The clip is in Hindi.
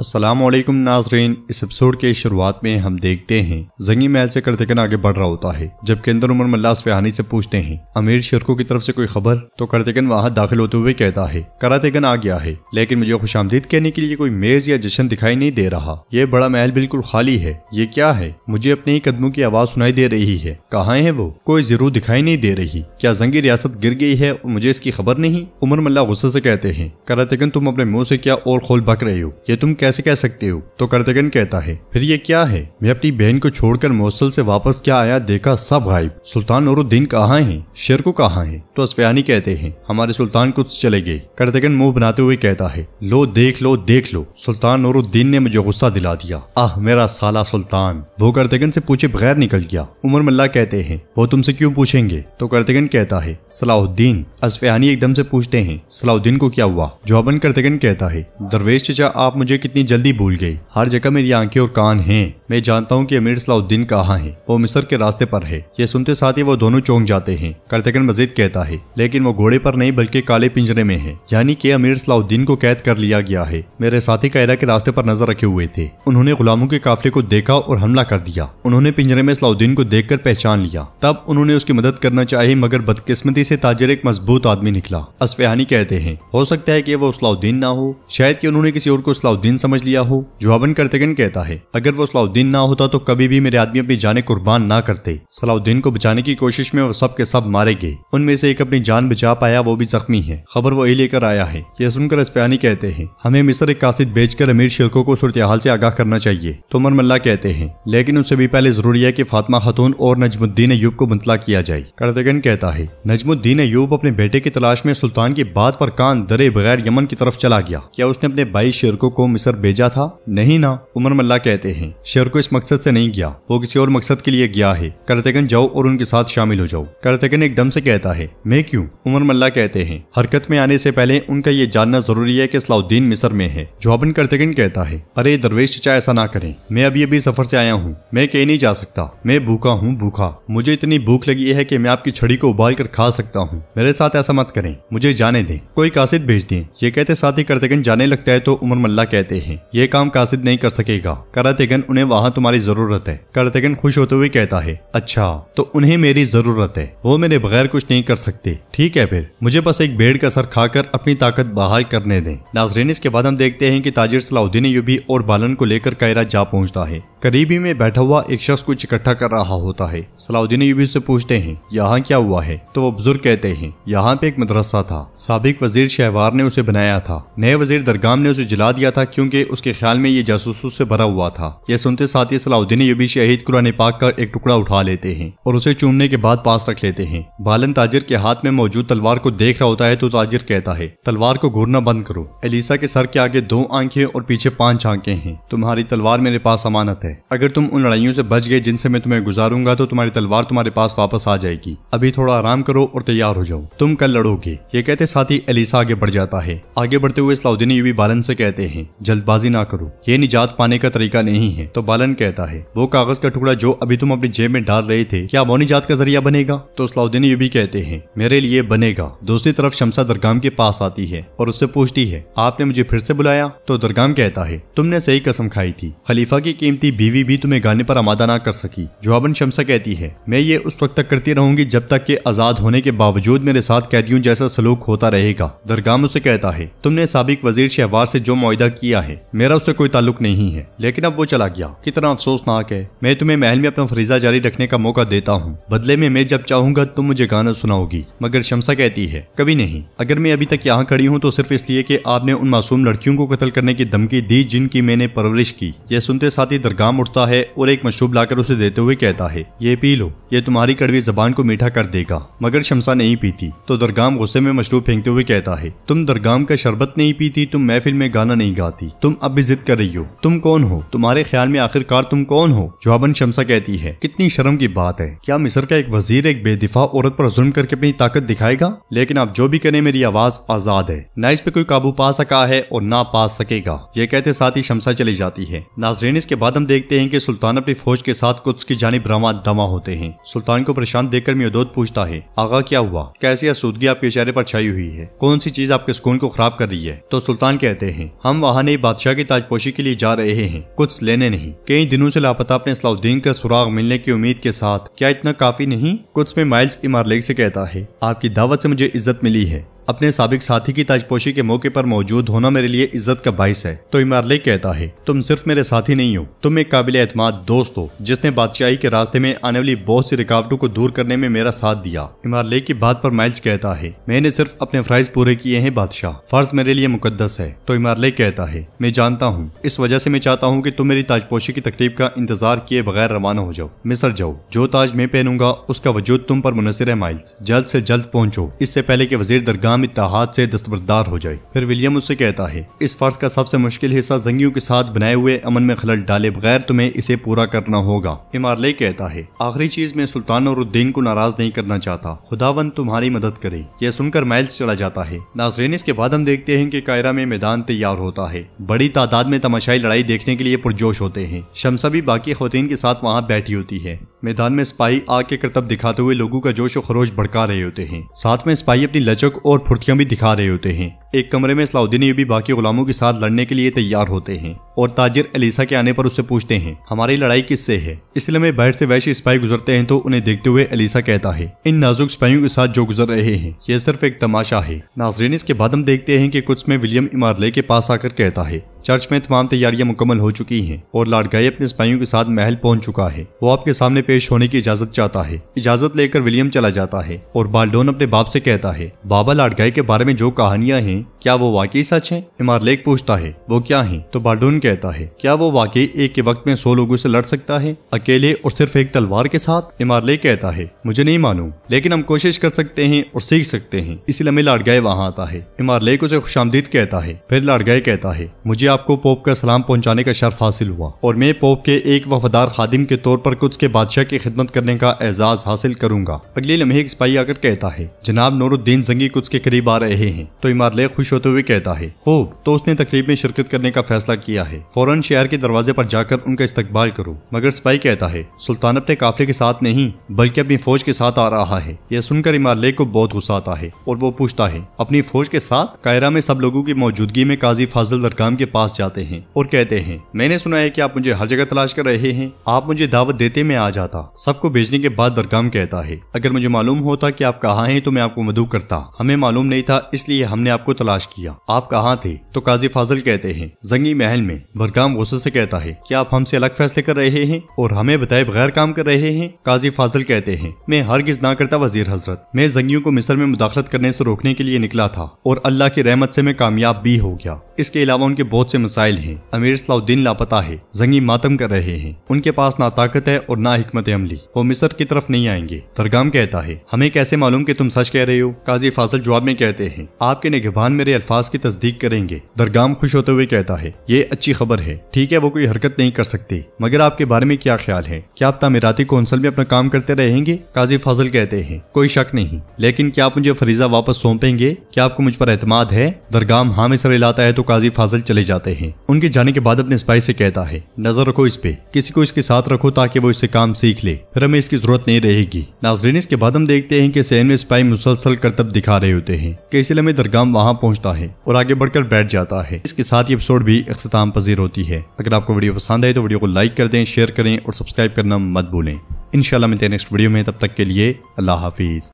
असलम नाजरीन इस एपिसोड के शुरुआत में हम देखते हैं जंगी महल से करदकन आगे बढ़ रहा होता है जबकि अंदर उमर मल्ला से पूछते हैं अमीर शिरको की तरफ से कोई खबर तो करदकन वहाँ दाखिल होते हुए कहता है करातेकन आ गया है लेकिन मुझे खुश आमदीद कहने के लिए कोई मेज या जश्न दिखाई नहीं दे रहा ये बड़ा महल बिल्कुल खाली है ये क्या है मुझे अपने ही कदमों की आवाज सुनाई दे रही है कहाँ है वो कोई जरूर दिखाई नहीं दे रही क्या जंगी रियासत गिर गई है और मुझे इसकी खबर नहीं उमर मल्ला गुस्से से कहते हैं करातेकन तुम अपने मुँह से क्या और खोल बक रहे हो ये तुम कैसे कह सकते हो तो करतगन कहता है फिर ये क्या है मैं अपनी बहन को छोड़कर मोसल से वापस क्या आया देखा सब गायब सुल्तान दिन कहाँ है शेर को कहाँ है तो असफियानी कहते हैं हमारे सुल्तान कुछ चले गए करतगन मुंह बनाते हुए कहता है लो देख लो देख लो सुल्तान और ने मुझे गुस्सा दिला दिया आह मेरा साला सुल्तान वो करतगन से पूछे बगैर निकल गया उमर मल्ला कहते हैं वो तुमसे क्यों पूछेंगे तो करतगन कहता है सलाहुद्दीन असफियानी एकदम से पूछते हैं सलाहुद्दीन को क्या हुआ जवाबन करतगन कहता है दरवेश चचा आप मुझे कितनी इतनी जल्दी भूल गई हर जगह मेरी आंखें और कान हैं मैं जानता हूँ कि अमीर सलाउद्दीन कहाँ है वो मिस्र के रास्ते पर है ये सुनते साथ ही वो दोनों चौंक जाते हैं करतगन मजीद कहता है लेकिन वो घोड़े पर नहीं बल्कि काले पिंजरे में है यानी कि अमीर सलाउद्दीन को कैद कर लिया गया है मेरे साथी कैरा के रास्ते पर नजर रखे हुए थे उन्होंने गुलामों के काफले को देखा और हमला कर दिया उन्होंने पिंजरे में सलाउद्दीन को देख पहचान लिया तब उन्होंने उसकी मदद करना चाहिए मगर बदकिस्मती से ताजर एक मजबूत आदमी निकला असफेहानी कहते हैं हो सकता है की वो सलाउद्दीन ना हो शायद की उन्होंने किसी और को सलाउद्दीन समझ समझ लिया हो जवाबन करतेगन कहता है अगर वो सलाउद्दीन ना होता तो कभी भी मेरे आदमी अपनी जाने कुर्बान ना करते सलाउद्दीन को बचाने की कोशिश में वो सब के सब मारे गए उनमें से एक अपनी जान बचा पाया वो भी जख्मी है खबर वो यही लेकर आया है यह सुनकर असफियानी कहते हैं हमें मिसर एक कासिद कर अमीर शिरकों को सूरत हाल से आगाह करना चाहिए तोमर मल्ला कहते हैं लेकिन उससे भी पहले जरूरी है की फातमा खतून और नजमुद्दीन अयूब को मुतला किया जाए करतेगन कहता है नजमुद्दीन अयूब अपने बेटे की तलाश में सुल्तान की बात पर कान दरे बगैर यमन की तरफ चला गया क्या उसने अपने बाईस शिरकों को मिसर भेजा था नहीं ना उमर मल्ला कहते हैं शेर को इस मकसद से नहीं गया वो किसी और मकसद के लिए गया है करतेगन जाओ और उनके साथ शामिल हो जाओ करतेगन एकदम से कहता है मैं क्यों उमर मल्ला कहते हैं हरकत में आने से पहले उनका ये जानना जरूरी है कि सलाउद्दीन मिसर में है जवाबन करतेगन कहता है अरे दरवेश चचा ऐसा ना करें मैं अभी अभी सफर से आया हूँ मैं कहीं नहीं जा सकता मैं भूखा हूँ भूखा मुझे इतनी भूख लगी है की मैं आपकी छड़ी को उबाल कर खा सकता हूँ मेरे साथ ऐसा मत करें मुझे जाने दें कोई कासिद भेज दें ये कहते साथ ही करतेगन जाने लगता है तो उमर मल्ला कहते हैं हैं ये काम कासिद नहीं कर सकेगा करातेगन उन्हें वहाँ तुम्हारी जरूरत है करातेगन खुश होते हुए कहता है अच्छा तो उन्हें मेरी जरूरत है वो मेरे बगैर कुछ नहीं कर सकते ठीक है फिर मुझे बस एक भेड़ का सर खाकर अपनी ताकत बहाल करने दें नाजरीन इसके बाद हम देखते हैं कि ताजिर सलाउद्दीन यूबी और बालन को लेकर कायरा जा पहुंचता है करीबी में बैठा हुआ एक शख्स कुछ इकट्ठा कर रहा होता है सलाउद्दीन यूबी से पूछते हैं यहाँ क्या हुआ है तो वो बुजुर्ग कहते हैं यहाँ पे एक मदरसा था सबक वजीर शहवार ने उसे बनाया था नए वजीर दरगाम ने उसे जला दिया था क्यूँकी क्योंकि उसके ख्याल में ये जासूसों से भरा हुआ था यह सुनते साथ ही सलाउद्दीन यूबी शहीद कुरान पाक का एक टुकड़ा उठा लेते हैं और उसे चूमने के बाद पास रख लेते हैं बालन ताजिर के हाथ में मौजूद तलवार को देख रहा होता है तो ताजिर कहता है तलवार को घूरना बंद करो एलिसा के सर के आगे दो आंखें और पीछे पांच आंखें हैं तुम्हारी तलवार मेरे पास अमानत है अगर तुम उन लड़ाइयों से बच गए जिनसे मैं तुम्हें गुजारूंगा तो तुम्हारी तलवार तुम्हारे पास वापस आ जाएगी अभी थोड़ा आराम करो और तैयार हो जाओ तुम कल लड़ोगे ये कहते साथ ही एलिसा आगे बढ़ जाता है आगे बढ़ते हुए सलाउद्दीन यूबी बालन से कहते हैं जल्द जल्दबाजी ना करो ये निजात पाने का तरीका नहीं है तो बालन कहता है वो कागज का टुकड़ा जो अभी तुम अपनी जेब में डाल रहे थे क्या वो निजात का जरिया बनेगा तो सलाउद्दीन यूबी कहते हैं मेरे लिए बनेगा दूसरी तरफ शमसा दरगाम के पास आती है और उससे पूछती है आपने मुझे फिर से बुलाया तो दरगाम कहता है तुमने सही कसम खाई थी खलीफा की कीमती बीवी भी तुम्हें गाने पर आमादा ना कर सकी जवाबन शमसा कहती है मैं ये उस वक्त तक करती रहूंगी जब तक के आजाद होने के बावजूद मेरे साथ कैदियों जैसा सलूक होता रहेगा दरगाम उसे कहता है तुमने सबक वजीर शहवार से जो मुआदा किया है है मेरा उससे कोई ताल्लुक नहीं है लेकिन अब वो चला गया कितना अफसोसनाक है मैं तुम्हें महल में अपना फरीजा जारी रखने का मौका देता हूँ बदले में मैं जब चाहूंगा तुम मुझे गाना सुनाओगी मगर शमसा कहती है कभी नहीं अगर मैं अभी तक यहाँ खड़ी हूँ तो सिर्फ इसलिए की आपने उन मासूम लड़कियों को कतल करने की धमकी दी जिनकी मैंने परवरिश की यह सुनते साथ ही दरगाम उठता है और एक मशरूब लाकर उसे देते हुए कहता है ये पी लो ये तुम्हारी कड़वी जबान को मीठा कर देगा मगर शमसा नहीं पीती तो दरगाम गुस्से में मशरूब फेंकते हुए कहता है तुम दरगाम का शरबत नहीं पीती तुम महफिल में गाना नहीं गाती तुम अब भी जिद कर रही हो तुम कौन हो तुम्हारे ख्याल में आखिरकार तुम कौन हो जवाबन शमसा कहती है कितनी शर्म की बात है क्या मिसर का एक वजीर एक बेदिफा औरत पर जुर्म करके अपनी ताकत दिखाएगा लेकिन आप जो भी करें मेरी आवाज आजाद है न इस पे कोई काबू पा सका है और ना पा सकेगा ये कहते साथ ही शमसा चली जाती है नाजरीन इसके बाद हम देखते हैं की सुल्तान अपनी फौज के साथ कुछ की जानब रवा दमा होते हैं सुल्तान को परेशान कर मेदोद पूछता है आगा क्या हुआ कैसी असूदगी आपके चेहरे पर छाई हुई है कौन सी चीज आपके सुकून को खराब कर रही है तो सुल्तान कहते हैं हम वहाँ नहीं बादशाह की ताजपोशी के लिए जा रहे हैं कुछ लेने नहीं कई दिनों से लापता अपने सलाउद्दीन का सुराग मिलने की उम्मीद के साथ क्या इतना काफी नहीं कुछ में माइल्स इमारलेग से कहता है आपकी दावत से मुझे इज्जत मिली है अपने सबक साथी की ताजपोशी के मौके पर मौजूद होना मेरे लिए इज्जत का बाइस है तो इमारले कहता है तुम सिर्फ मेरे साथी नहीं हो तुम एक काबिल एतमाद दोस्त हो जिसने बादशाही के रास्ते में आने वाली बहुत सी रुकावटों को दूर करने में मेरा साथ दिया इमारले की बात पर माइल्स कहता है मैंने सिर्फ अपने फ्राइज पूरे किए हैं बादशाह फर्ज मेरे लिए मुकदस है तो इमारले कहता है मैं जानता हूँ इस वजह से मैं चाहता हूँ की तुम मेरी ताजपोशी की तकलीफ का इंतजार किए बगैर रवाना हो जाओ मिसर जाओ जो ताज मैं पहनूंगा उसका वजूद तुम पर मुनसर है माइल्स जल्द ऐसी जल्द पहुँचो इससे पहले की वजीर दरगाह इंतजाम इतिहाद से दस्तबरदार हो जाए फिर विलियम उससे कहता है इस फर्ज का सबसे मुश्किल हिस्सा जंगियों के साथ बनाए हुए अमन में खलल डाले बगैर तुम्हें इसे पूरा करना होगा इमारले कहता है आखिरी चीज में सुल्तान और उद्दीन को नाराज नहीं करना चाहता खुदावन तुम्हारी मदद करे यह सुनकर माइल्स चला जाता है नाजरेन इसके बाद हम देखते हैं की कायरा में मैदान तैयार होता है बड़ी तादाद में तमाशाई लड़ाई देखने के लिए पुरजोश होते हैं शमसा भी बाकी खुतिन के साथ वहाँ बैठी होती है मैदान में स्पाई आग के करतब दिखाते हुए लोगों का जोश और खरोश भड़का रहे होते हैं साथ में स्पाई अपनी लचक और फुर्तियां भी दिखा रहे होते हैं एक कमरे में सलाउद्दीन यूबी बाकी गुलामों के साथ लड़ने के लिए तैयार होते हैं और ताजिर अलीसा के आने पर उससे पूछते हैं हमारी लड़ाई किससे है इसलिए में बाहर से वैश्य स्पाई गुजरते हैं तो उन्हें देखते हुए अलीसा कहता है इन नाजुक सिपाहियों के साथ जो गुजर रहे हैं यह सिर्फ एक तमाशा है नाजरीन इसके बाद हम देखते हैं की कुछ में विलियम इमारले के पास आकर कहता है चर्च में तमाम तैयारियां मुकम्मल हो चुकी हैं और लाडगाई अपने स्पाइयों के साथ महल पहुंच चुका है वो आपके सामने पेश होने की इजाजत चाहता है इजाजत लेकर विलियम चला जाता है और बाल्डोन अपने बाप से कहता है बाबा लाडगाई के बारे में जो कहानियां हैं हैं क्या वो वाकई सच है इमारलेक पूछता है वो क्या है तो बाडून कहता है क्या वो वाकई एक के वक्त में सौ लोगों से लड़ सकता है अकेले और सिर्फ एक तलवार के साथ इमारलेक कहता है मुझे नहीं मालूम लेकिन हम कोशिश कर सकते हैं और सीख सकते हैं इसी लम्बे लाडगाए वहाँ आता है इमारलेक उसे खुशामदीद कहता है फिर लाडगाए कहता है मुझे आपको पोप का सलाम पहुँचाने का शर्फ हासिल हुआ और मैं पोप के एक वफादार खादिम के तौर पर कुछ के बादशाह की खिदमत करने का एजाज हासिल करूंगा अगले लम्हे एक सिपाही आकर कहता है जनाब नूरुद्दीन जंगी कुछ के करीब आ रहे हैं तो इमार खुश होते हुए कहता है हो तो उसने तकलीफ में शिरकत करने का फैसला किया है फौरन शहर के दरवाजे पर जाकर उनका इस्तकबाल करो मगर स्पाई कहता है सुल्तान अपने काफिले के साथ नहीं बल्कि अपनी फौज के साथ आ रहा है यह सुनकर इमारले को बहुत गुस्सा आता है और वो पूछता है अपनी फौज के साथ कायरा में सब लोगों की मौजूदगी में काजी फाजल दरगाम के पास जाते हैं और कहते हैं मैंने सुना है की आप मुझे हर जगह तलाश कर रहे हैं आप मुझे दावत देते में आ जाता सबको भेजने के बाद दरगाम कहता है अगर मुझे मालूम होता की आप कहाँ हैं तो मैं आपको मदू करता हमें मालूम नहीं था इसलिए हमने आपको तलाश किया आप कहाँ थे तो काजी फाजल कहते हैं जंगी महल में बरगाम गुस्से से कहता है कि आप हमसे अलग फैसले कर रहे हैं और हमें बताए बगैर काम कर रहे हैं काजी फाजल कहते हैं मैं हर गिज़ ना करता वजीर हजरत मैं जंगियों को मिसर में मुदाखलत करने से रोकने के लिए निकला था और अल्लाह की रहमत ऐसी मैं कामयाब भी हो गया इसके अलावा उनके बहुत से मसाइल हैं अमीर सलाउद्दीन लापता है जंगी मातम कर रहे हैं उनके पास ना ताकत है और ना हमत अमली वो मिस्र की तरफ नहीं आएंगे दरगाम कहता है हमें कैसे मालूम कि तुम सच कह रहे हो काजी फाजल जवाब में कहते हैं आपके निगहबान खान मेरे अल्फाज की तस्दीक करेंगे दरगाम खुश होते हुए कहता है ये अच्छी खबर है ठीक है वो कोई हरकत नहीं कर सकती मगर आपके बारे में क्या ख्याल है क्या आप तमीराती कौंसल में अपना काम करते रहेंगे काजी फाजल कहते हैं कोई शक नहीं लेकिन क्या आप मुझे फरीजा वापस सौंपेंगे क्या आपको मुझ पर एतमाद है दरगाम हामे सर लाता है तो काजी फाजल चले जाते हैं उनके जाने के बाद अपने स्पाई से कहता है नजर रखो इस पे किसी को इसके साथ रखो ताकि वो इससे काम सीख ले फिर हमें इसकी जरूरत नहीं रहेगी नाजरीन इसके बाद हम देखते हैं कि सैन में स्पाई मुसलसल करतब दिखा रहे होते हैं कैसे इसलिए हमें दरगाम वहाँ पहुंचता है और आगे बढ़कर बैठ जाता है इसके साथ ही एपिसोड भी अख्ताम पजीर होती है अगर आपको वीडियो पसंद आए तो वीडियो को लाइक कर दें शेयर करें और सब्सक्राइब करना मत भूलें इनशाला मिलते हैं नेक्स्ट वीडियो में तब तक के लिए अल्लाह हाफिज़